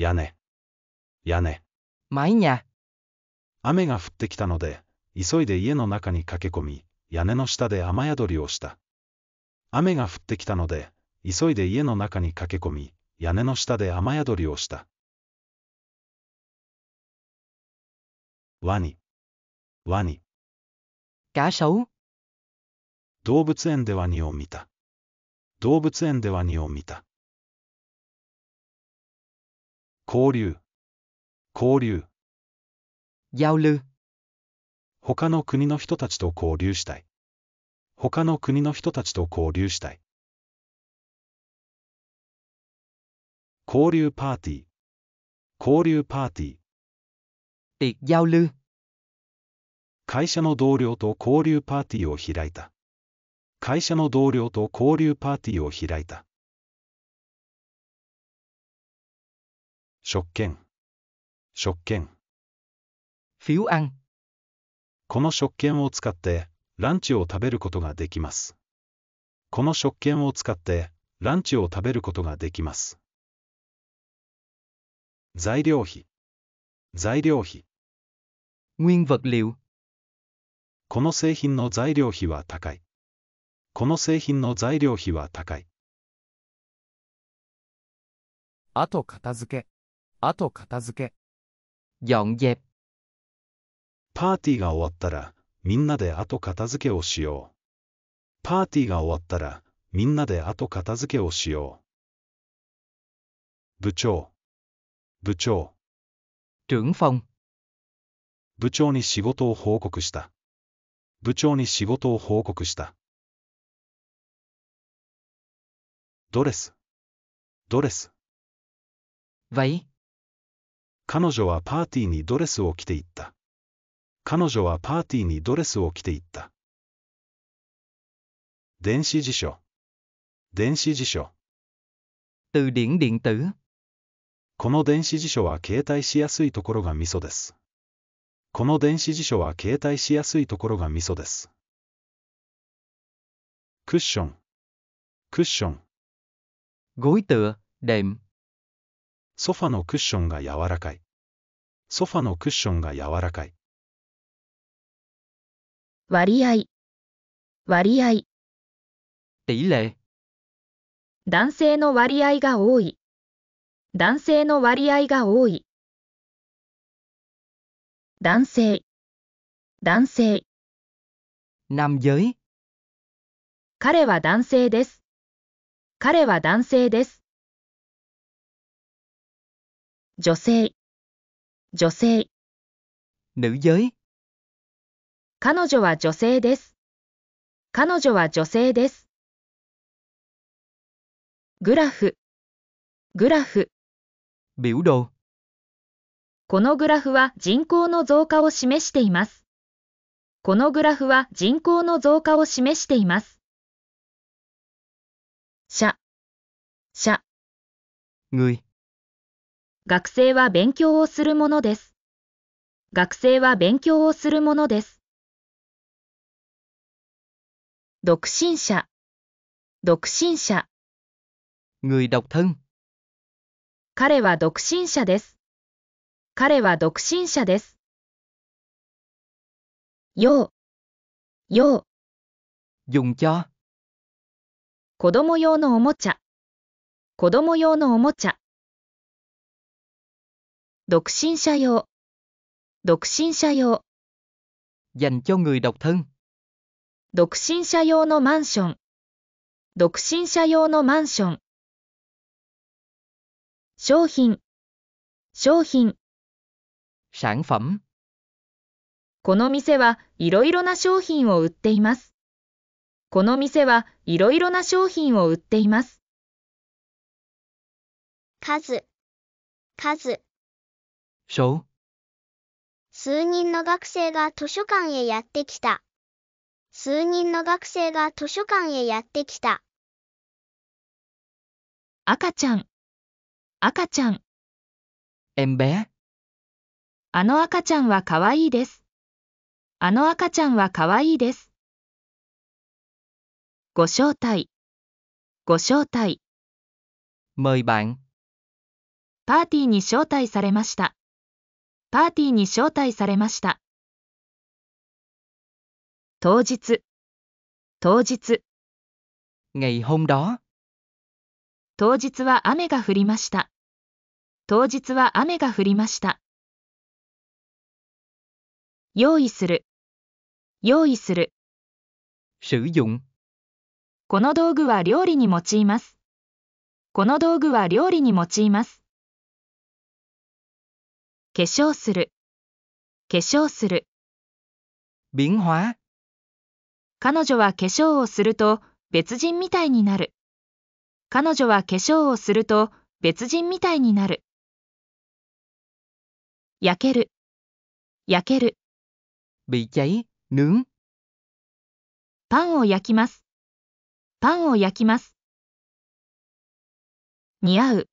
屋根、屋根。毎夜。雨が降ってきたので、急いで家の中に駆け込み、屋根の下で雨宿りをした。雨が降ってきたので、急いで家の中に駆け込み、屋根の下で雨宿りをした。ワニ、ワニ。cá 動物園でワニを見た。動物園でワニを見た。交流交流交流他の国の人たちと交流したい他の国の人たちと交流したい交流パーティー交流パーティー tiệc giao lưu 会社の同僚と交流パーティーを開いた会社の同僚と交流パーティーを開いた食券食券 phiếu この食券を使ってランチを食べることができますこの食券を使ってランチを食べることができます材料費材料費 nguyên vật liệu この製品の材料費は高いこの製品の材料費は高い後片付け片付け。dọn dẹp。パーティーが終わったら、みんなで後片付けをしよう。パーティーが終わったら、みんなで後片付けをしよう。部長。部長。trưởng phòng。部長に仕事を報告した。部長に仕事を報告した。ドレス。ドレス。vậy 彼女はパーティーにドレスを着ていった。彼女はパーティーにドレスを着ていった。電子辞書電子辞書 Từ điển điện tử この電子辞書は携帯しやすいところがミソです。この電子辞書は携帯しやすいところがミソです。クッションクッションゴイトゥ、ự a ソファのクッションが柔らかい。ソファのクッションが柔らかい。割合割合比例男性の割合が多い。男性の割合が多い。男性男性 n 彼は男性です。彼は男性です。女性女性 nữ g i ớ 彼女は女性です彼女は女性ですグラフグラフ b i このグラフは人口の増加を示していますこのグラフは人口の増加を示しています社社 người 学生は勉強をするものです。学生は勉強をするものです。独身者、独身者。người độc thân 彼は独身者です。彼は独身者です。子供用のおもちゃ、子供用のおもちゃ。独身者用独身者用 Dành cho người độc thân. 者用のマンション。独身者用のマンション。商品。商品。sản phẩm。この店はいろいろな商品を売っています。この店はいろいろな商品を売っています。数。数。数人の学生が図書館へやってきた。数人の学生が図書館へやってきた。赤ちゃん、赤ちゃん。em b あの赤ちゃんはかわいいです。あの赤ちゃんはかわいいです。ご招待、ご招待。mời b パーティーに招待されました。パーティーに招待されました。当日、当日。ngày hôm đó。当日は雨が降りました。当日は雨が降りました。用意する、用意する。sử この道具は料理に用います。この道具は料理に用います。化粧する化粧する彼女は化粧をすると別人みたいになる彼女は化粧をすると別人みたいになる焼ける焼ける bị cháy nướng パンを焼きますパンを焼きます似合う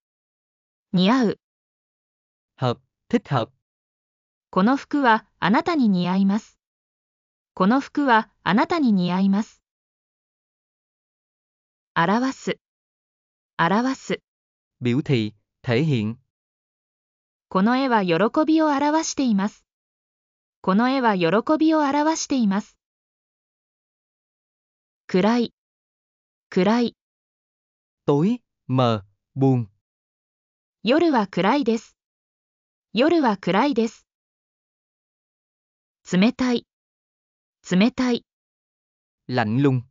似合う hợp thích hợp. この服はあなたに似合います。この服はあなたに似合います。表す、表す。この絵は喜びを表しています。この絵は喜びを表しています。暗い、暗い。夜は暗いです。夜は暗いです。冷たい、冷たい。l ạ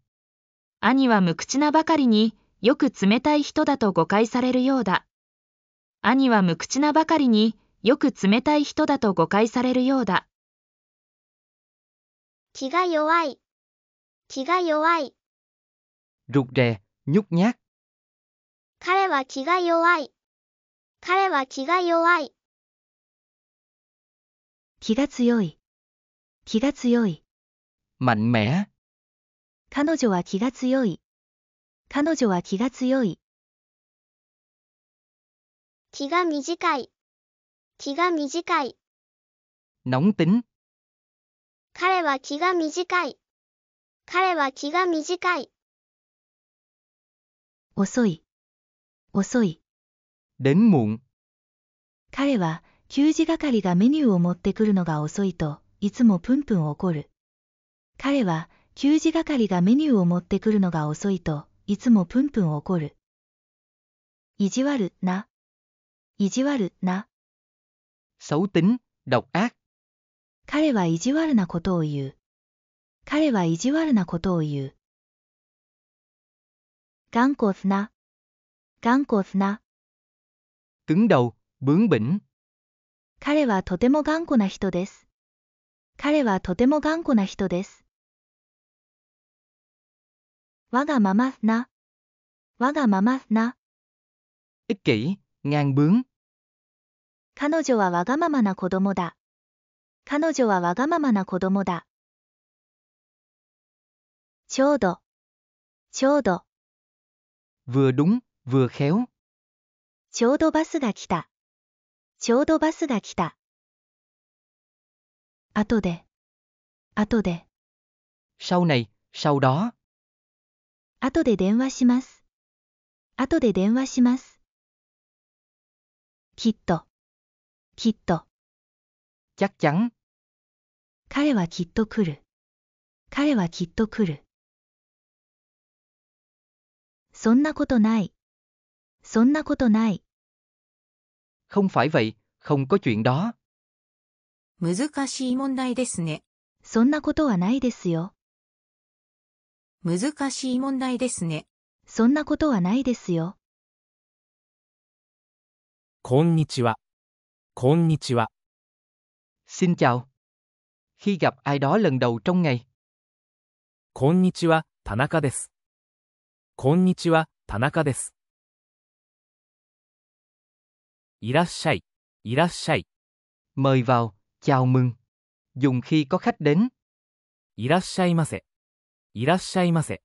兄は無口なばかりによく冷たい人だと誤解されるようだ。兄は無口なばかりによく冷たい人だと誤解されるようだ。気が弱い、気が弱い。rụt rè, nhút nhát. 彼は気が弱い。彼は気が弱い。気が強い。気が強い。mạnh mẽ. 彼女は気が強い。彼女は気が強い。気が短い。気が短い。nóng tính. 彼は気が短い。彼は気が短い。遅い。遅い。đến muộn. 彼は給仕係がメニューを持ってくるのが遅いと、いつもプンプン怒る。彼は、給仕係がメニューを持ってくるのが遅いと、いつもプンプン怒る。意地悪な。意地悪な。xấu tính, 彼は意地悪なことを言う。彼は意地悪なことを言う。頑固な。頑固な。cứng đ ầ 彼はとても頑固な人です。彼はとても頑固な人です。わがままな。わがままな。いっ h い、彼女はわがままな子供だ。彼女はわがままな子供だ。ちょうど、ちょうど。ちょうどバスが来た。ちょうどバスが来た。後で、で。sau này, sau đó. で電話します。とで電話します。きっと、きっと。彼はきっと来る。彼はきっと来る。そんなことない。そんなことない。Không phải vậy, Không có chuyện đó. いですね。そんなことはないですよ。難しい問題ですね。そんなことはないですよ。こんにちは。こんにちは。Xin chào. Khi gặp ai đó lần đầu trong ngày. こんにちは、田中です。こんにちは、田中です。いらっしゃい。いらっしゃい. Mời vào, chào mừng. Dùng khi có khách đến. いらっしゃいませいらっしゃいませ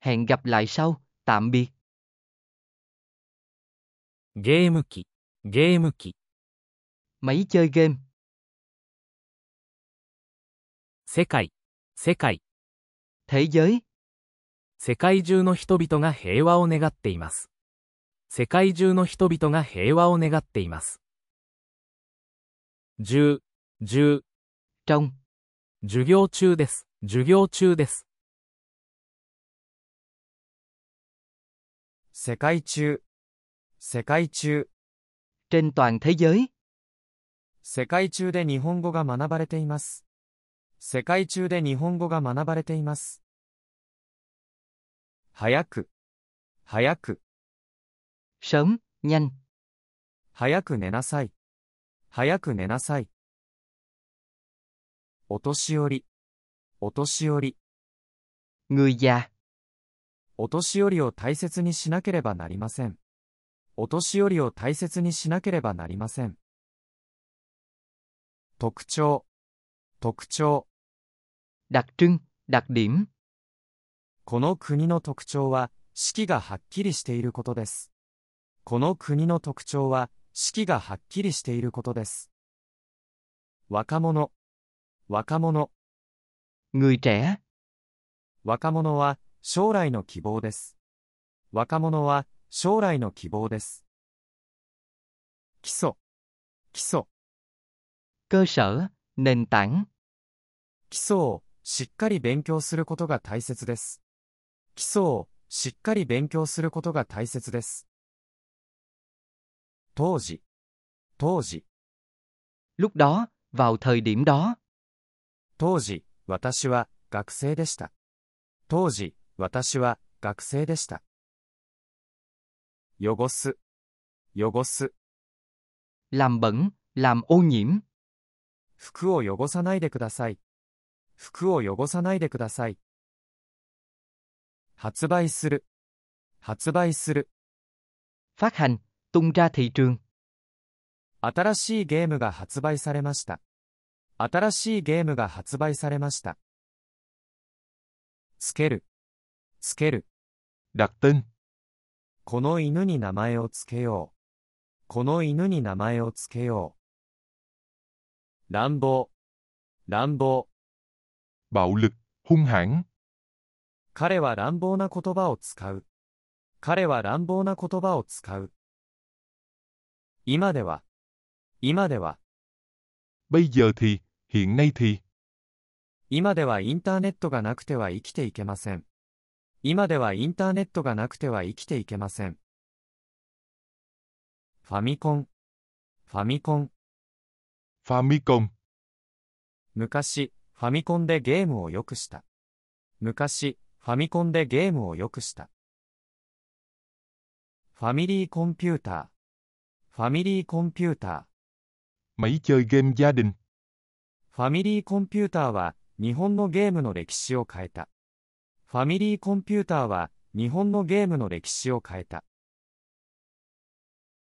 Hẹn gặp lại sau, tạm biệt. máy chơi game. Thế giới. 世界中の人々が平和を願っています。世界中の人々が平和を願っています。10、1授業中です、授業中です。世界中、世界中 trên thế giới 世界中で日本語が学ばれています。世界中で日本語が学ばれています。早く、早く。sớm, nhanh. 早く寝なさい。早く寝なさい。お年寄り、お年寄り。người già. お年寄りを大切にしなければなりません。お年寄りを大切にしなければなりません。特徴、特徴。đặc t この国の特徴は、四季がはっきりしていることです。この国の特徴は、四季がはっきりしていることです。若者、若者。người trẻ 若者は将来の希望です。若者は将来の希望です。基礎、基礎。cơ sở, 基礎をしっかり勉強することが大切です。基礎をしっかり勉強することが大切です。当時、当時。lúc đó, vào thời điểm đó. 当時、私は学生でした。当時、私は学生でした。汚す、汚す。làm bẩn, làm ô nhiễm. 服を汚さないでください。服を汚さないでください。発売する発売する phát hành tung ra thị trường 新しいゲームが発売されました新しいゲームが発売されましたつけるつけるラ ặ t t この犬に名前をつけようこの犬に名前をつけよう乱暴乱暴 bạo lực h 彼は乱暴な言葉を使う。彼は乱暴な言葉を使う。今では、今では。bây giờ thì, hiện nay thì. 今ではインターネットがなくては生きていけません。今ではインターネットがなくては生きていけません。ファミコン、ファミコン。ファミコン。昔、ファミコンでゲームをよくした。昔、ファミコンでゲームを良くした。ファミリーコンピューター。ファミリーコンピューター。ファミリーコンピューターは日本のゲームの歴史を変えた。ファミリーコンピューターは日本のゲームの歴史を変えた。